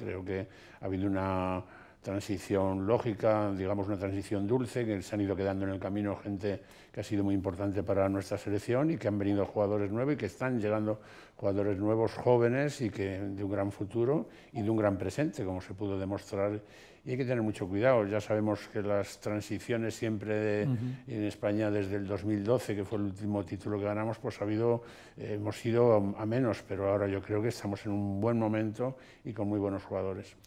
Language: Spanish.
Creo que ha habido una transición lógica, digamos una transición dulce, que se han ido quedando en el camino gente que ha sido muy importante para nuestra selección y que han venido jugadores nuevos y que están llegando jugadores nuevos, jóvenes y que de un gran futuro y de un gran presente, como se pudo demostrar. Y hay que tener mucho cuidado. Ya sabemos que las transiciones siempre en España desde el 2012, que fue el último título que ganamos, pues ha habido, eh, hemos ido a menos, pero ahora yo creo que estamos en un buen momento y con muy buenos jugadores.